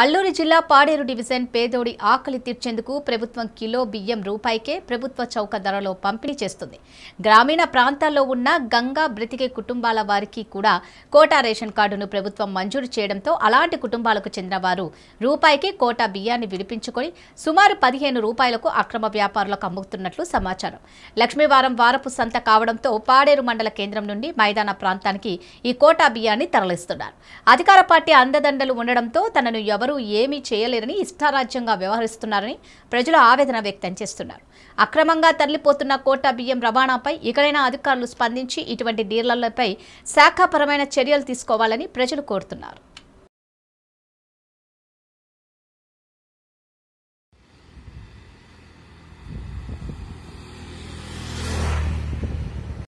అల్లూరి జిల్లా పాడేరు డివిజన్ పేదోడి ఆకలి తీర్చేందుకు ప్రభుత్వం కిలో బియ్యం రూపాయికే ప్రభుత్వ చౌక ధరలో పంపిణీ చేస్తుంది గ్రామీణ ప్రాంతాల్లో ఉన్న గంగా బ్రతికే కుటుంబాల వారికి కూడా కోటా రేషన్ కార్డును ప్రభుత్వం మంజూరు చేయడంతో అలాంటి కుటుంబాలకు చెందిన వారు రూపాయికి కోటా బియ్యాన్ని విడిపించుకొని సుమారు పదిహేను రూపాయలకు అక్రమ వ్యాపారులకు అమ్ముతున్నట్లు సమాచారం లక్ష్మీవారం వారపు సంత కావడంతో పాడేరు మండల కేంద్రం నుండి మైదాన ప్రాంతానికి ఈ కోటా బియ్యాన్ని తరలిస్తున్నారు అధికార పార్టీ అందదండలు ఉండడంతో తనను ఎవరూ ఏమీ చేయలేరని ఇష్టారాజ్యంగా వ్యవహరిస్తున్నారని ప్రజలు ఆవేదన వ్యక్తం చేస్తున్నారు అక్రమంగా తరలిపోతున్న కోటా బియ్యం రవాణాపై ఇకనైనా అధికారులు స్పందించి ఇటువంటి డీలర్లపై శాఖాపరమైన చర్యలు తీసుకోవాలని ప్రజలు కోరుతున్నారు